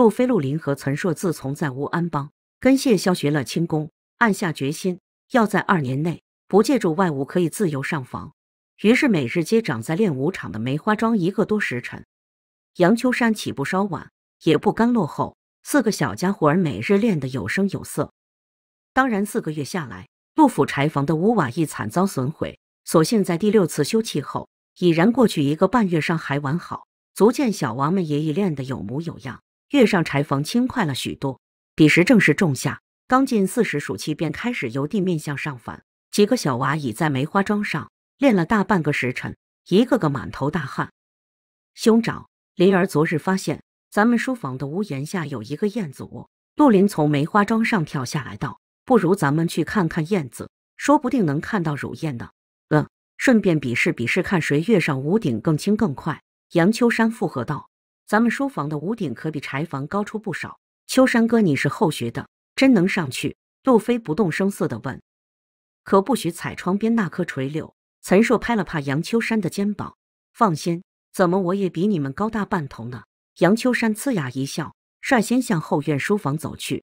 陆飞、陆林和岑硕自从在乌安帮跟谢霄学了轻功，暗下决心要在二年内不借助外物可以自由上房。于是每日皆长在练武场的梅花桩一个多时辰。杨秋山起步稍晚，也不甘落后，四个小家伙儿每日练得有声有色。当然，四个月下来，杜府柴房的屋瓦亦惨遭损毁。所幸在第六次休憩后，已然过去一个半月上还完好，足见小王们也已练得有模有样。跃上柴房，轻快了许多。彼时正是仲夏，刚进四时暑气，便开始由地面向上返，几个小娃已在梅花桩上练了大半个时辰，一个个满头大汗。兄长，林儿昨日发现咱们书房的屋檐下有一个燕子窝。陆林从梅花桩上跳下来道：“不如咱们去看看燕子，说不定能看到乳燕呢。”嗯，顺便比试比试，看谁跃上屋顶更轻更快。”杨秋山附和道。咱们书房的屋顶可比柴房高出不少。秋山哥，你是后学的，真能上去？路飞不动声色地问。可不许踩窗边那棵垂柳。陈硕拍了拍杨秋山的肩膀，放心，怎么我也比你们高大半头呢？杨秋山呲牙一笑，率先向后院书房走去。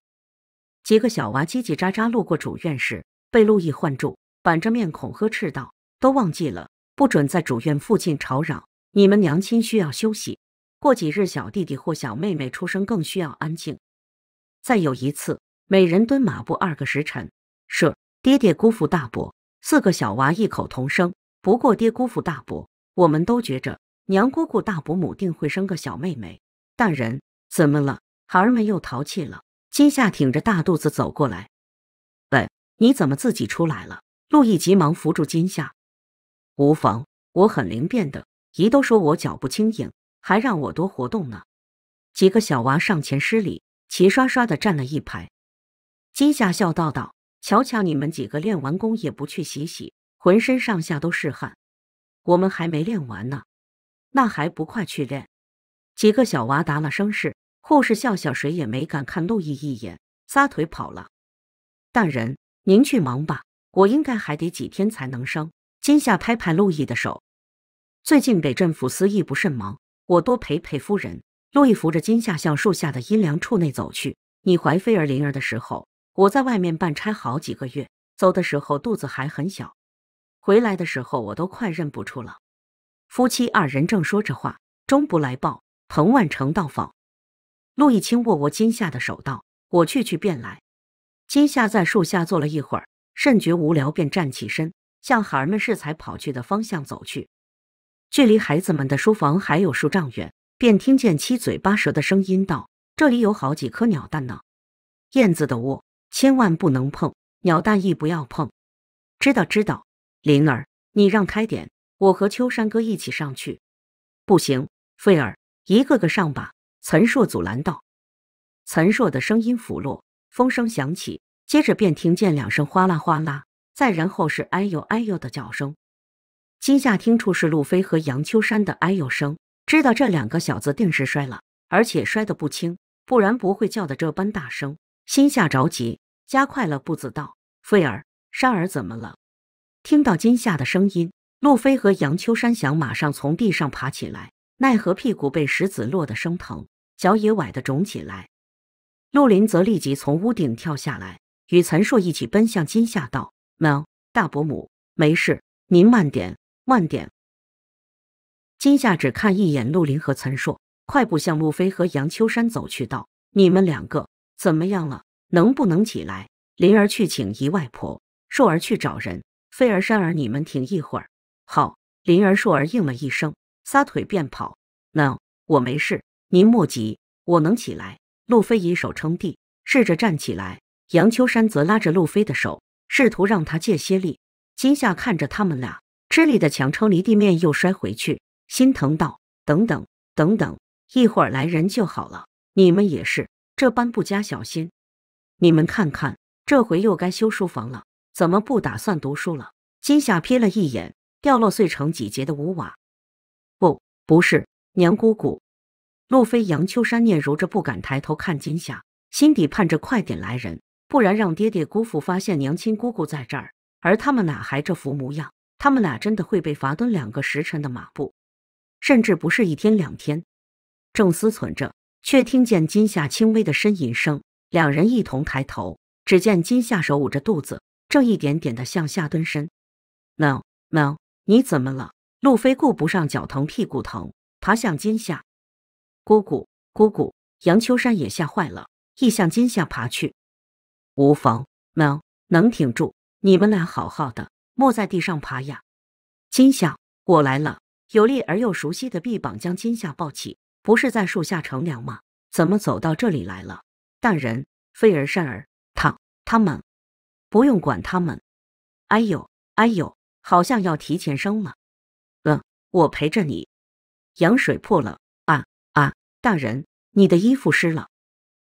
几个小娃叽叽喳喳路过主院时，被路易唤住，板着面孔呵斥道：“都忘记了，不准在主院附近吵扰，你们娘亲需要休息。”过几日，小弟弟或小妹妹出生更需要安静。再有一次，每人蹲马步二个时辰。是，爹爹、姑父、大伯四个小娃异口同声。不过爹姑父大伯，我们都觉着娘姑姑大伯母定会生个小妹妹。大人怎么了？孩儿们又淘气了。金夏挺着大肚子走过来，喂，你怎么自己出来了？陆毅急忙扶住金夏。无妨，我很灵便的，姨都说我脚步轻盈。还让我多活动呢，几个小娃上前施礼，齐刷刷的站了一排。金夏笑道：“道，瞧瞧你们几个练完功也不去洗洗，浑身上下都是汗。我们还没练完呢，那还不快去练？”几个小娃答了声是。护士笑笑，谁也没敢看陆毅一眼，撒腿跑了。大人，您去忙吧，我应该还得几天才能生。金夏拍拍陆毅的手，最近北镇抚司役不甚忙。我多陪陪夫人。陆毅扶着金夏向树下的阴凉处内走去。你怀菲儿、灵儿的时候，我在外面办差好几个月，走的时候肚子还很小，回来的时候我都快认不出了。夫妻二人正说着话，终不来报，彭万成到访。陆毅轻握握金夏的手，道：“我去去便来。”金夏在树下坐了一会儿，甚觉无聊，便站起身，向孩儿们适才跑去的方向走去。距离孩子们的书房还有数丈远，便听见七嘴八舌的声音道：“这里有好几颗鸟蛋呢，燕子的窝千万不能碰，鸟蛋亦不要碰。”“知道，知道。”灵儿，你让开点，我和秋山哥一起上去。不行，费儿，一个个上吧。”岑硕阻拦道。岑硕的声音甫落，风声响起，接着便听见两声哗啦哗啦，再然后是哎呦哎呦的叫声。金夏听出是路飞和杨秋山的哎呦声，知道这两个小子定是摔了，而且摔得不轻，不然不会叫得这般大声。心下着急，加快了步子道：“飞儿，山儿怎么了？”听到金夏的声音，路飞和杨秋山想马上从地上爬起来，奈何屁股被石子落得生疼，脚也崴得肿起来。陆林则立即从屋顶跳下来，与岑硕一起奔向金夏道：“妈，大伯母，没事，您慢点。”慢点！金夏只看一眼陆林和岑硕，快步向路飞和杨秋山走去，道：“你们两个怎么样了？能不能起来？林儿去请姨外婆，硕儿去找人，飞儿、山儿，你们停一会儿。”好。林儿、硕儿应了一声，撒腿便跑。no，我没事，您莫急，我能起来。路飞以手撑地，试着站起来。杨秋山则拉着路飞的手，试图让他借些力。金夏看着他们俩。吃力的强撑离地面，又摔回去，心疼道：“等等，等等，一会儿来人就好了。你们也是这般不加小心。你们看看，这回又该修书房了，怎么不打算读书了？”金夏瞥了一眼掉落碎成几截的屋瓦，不，不是娘姑姑。路飞、杨秋山念嚅着，不敢抬头看金夏，心底盼着快点来人，不然让爹爹、姑父发现娘亲、姑姑在这儿，而他们哪还这副模样。他们俩真的会被罚蹲两个时辰的马步，甚至不是一天两天。正思忖着，却听见金夏轻微的呻吟声。两人一同抬头，只见金夏手捂着肚子，正一点点的向下蹲身。喵喵，你怎么了？路飞顾不上脚疼屁股疼，爬向金夏。姑姑，姑姑，杨秋山也吓坏了，亦向金夏爬去。无妨，喵，能挺住。你们俩好好的。莫在地上爬呀！金夏，我来了。有力而又熟悉的臂膀将金夏抱起。不是在树下乘凉吗？怎么走到这里来了？大人，费儿、善儿，他他们，不用管他们。哎呦，哎呦，好像要提前生了。嗯，我陪着你。羊水破了。啊啊！大人，你的衣服湿了。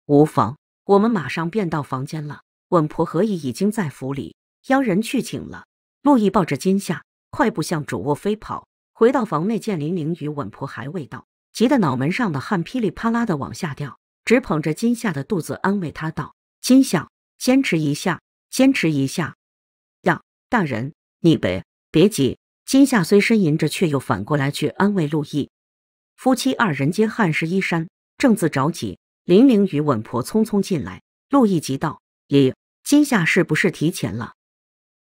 无妨，我们马上便到房间了。稳婆何以已经在府里，邀人去请了。陆毅抱着金夏，快步向主卧飞跑。回到房内，见林玲与稳婆还未到，急得脑门上的汗噼里啪啦的往下掉，只捧着金夏的肚子安慰她道：“金夏，坚持一下，坚持一下。”呀，大人，你别别急。金夏虽呻吟着，却又反过来去安慰陆毅。夫妻二人皆汗湿衣衫，正自着急，林玲与稳婆匆匆进来。陆毅急道：“爷，金夏是不是提前了？”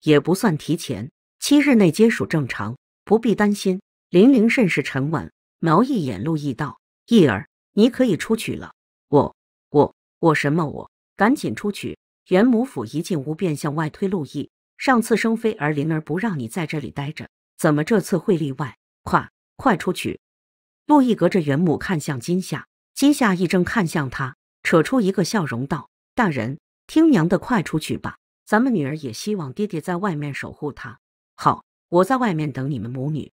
也不算提前，七日内皆属正常，不必担心。林玲甚是沉稳。瞄一眼陆毅道：“绎儿，你可以出去了。”“我、我、我什么我？赶紧出去！”袁母甫一进屋便向外推陆毅。上次生飞儿、灵儿不让你在这里待着，怎么这次会例外？快快出去！陆毅隔着原母看向金夏，金夏一怔，看向他，扯出一个笑容道：“大人，听娘的，快出去吧。”咱们女儿也希望爹爹在外面守护她。好，我在外面等你们母女。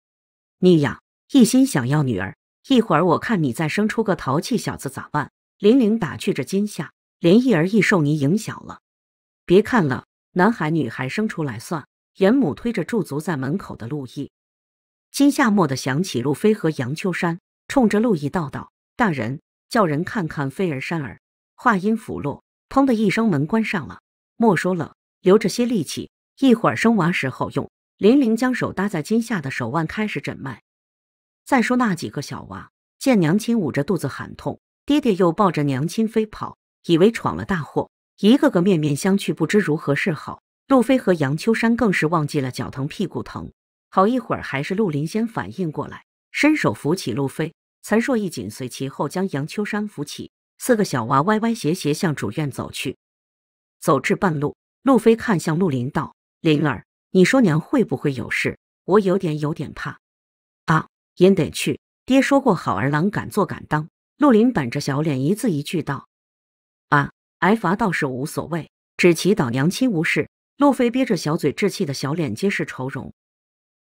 你呀，一心想要女儿，一会儿我看你再生出个淘气小子咋办？玲玲打趣着金夏，连一儿亦受你影响了。别看了，男孩女孩生出来算。严母推着驻足在门口的陆毅。金夏蓦地想起路飞和杨秋山，冲着陆毅道道大人，叫人看看菲儿山儿。话音甫落，砰的一声，门关上了。莫说了。留着些力气，一会儿生娃时候用。林玲将手搭在金夏的手腕，开始诊脉。再说那几个小娃，见娘亲捂着肚子喊痛，爹爹又抱着娘亲飞跑，以为闯了大祸，一个个面面相觑，不知如何是好。路飞和杨秋山更是忘记了脚疼屁股疼。好一会儿，还是陆林先反应过来，伸手扶起路飞，岑硕一紧随其后将杨秋山扶起。四个小娃歪歪斜斜向主院走去，走至半路。路飞看向陆林道：“灵儿，你说娘会不会有事？我有点，有点怕。”“啊，也得去。”爹说过，好儿郎敢做敢当。陆林板着小脸，一字一句道：“啊，挨罚倒是无所谓，只祈祷娘亲无事。”路飞憋着小嘴，稚气的小脸皆是愁容。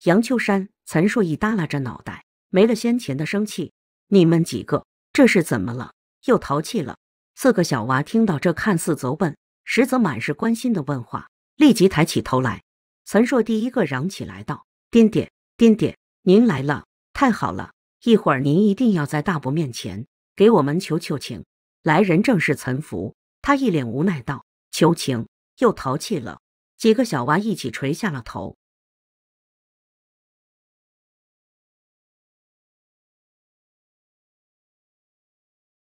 杨秋山、岑硕一耷拉着脑袋，没了先前的生气。你们几个，这是怎么了？又淘气了？四个小娃听到这，看似责问，实则满是关心的问话，立即抬起头来，岑硕第一个嚷起来道：“爹爹，爹爹，您来了，太好了！一会儿您一定要在大伯面前给我们求求情。”来人正是岑福，他一脸无奈道：“求情，又淘气了。”几个小娃一起垂下了头。